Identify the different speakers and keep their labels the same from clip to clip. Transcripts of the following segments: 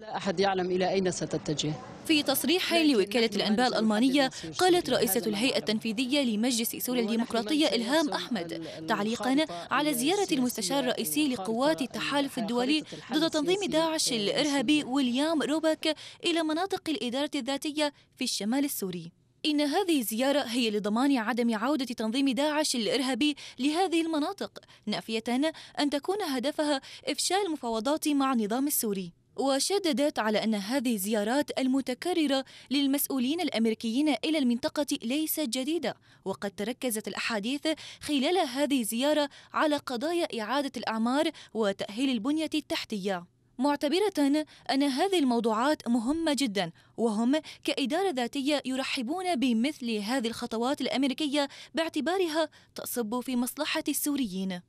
Speaker 1: لا أحد يعلم إلى أين ستتجه
Speaker 2: في تصريح لوكالة الأنباء الألمانية قالت رئيسة الهيئة التنفيذية لمجلس سوريا الديمقراطية إلهام أحمد تعليقا على زيارة المستشار الرئيسي لقوات التحالف الدولي ضد تنظيم داعش الإرهابي ويليام روباك إلى مناطق الإدارة الذاتية في الشمال السوري إن هذه الزيارة هي لضمان عدم عودة تنظيم داعش الإرهابي لهذه المناطق نافية أن تكون هدفها إفشال المفاوضات مع النظام السوري وشددت على أن هذه الزيارات المتكررة للمسؤولين الأمريكيين إلى المنطقة ليست جديدة وقد تركزت الأحاديث خلال هذه الزيارة على قضايا إعادة الأعمار وتأهيل البنية التحتية معتبرة أن هذه الموضوعات مهمة جدا وهم كإدارة ذاتية يرحبون بمثل هذه الخطوات الأمريكية باعتبارها تصب في مصلحة السوريين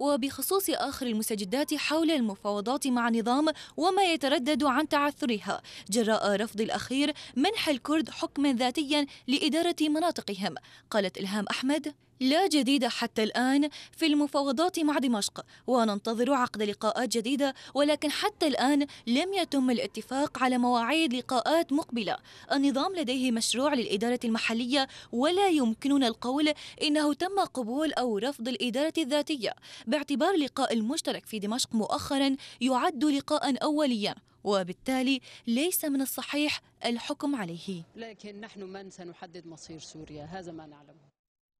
Speaker 2: وبخصوص آخر المستجدات حول المفاوضات مع نظام وما يتردد عن تعثرها جراء رفض الأخير منح الكرد حكما ذاتيا لإدارة مناطقهم قالت إلهام أحمد لا جديد حتى الآن في المفاوضات مع دمشق وننتظر عقد لقاءات جديدة ولكن حتى الآن لم يتم الاتفاق على مواعيد لقاءات مقبلة النظام لديه مشروع للإدارة المحلية ولا يمكننا القول إنه تم قبول أو رفض الإدارة الذاتية باعتبار لقاء المشترك في دمشق مؤخرا يعد لقاء أوليا وبالتالي ليس من الصحيح الحكم عليه
Speaker 1: لكن نحن من سنحدد مصير سوريا هذا ما نعلمه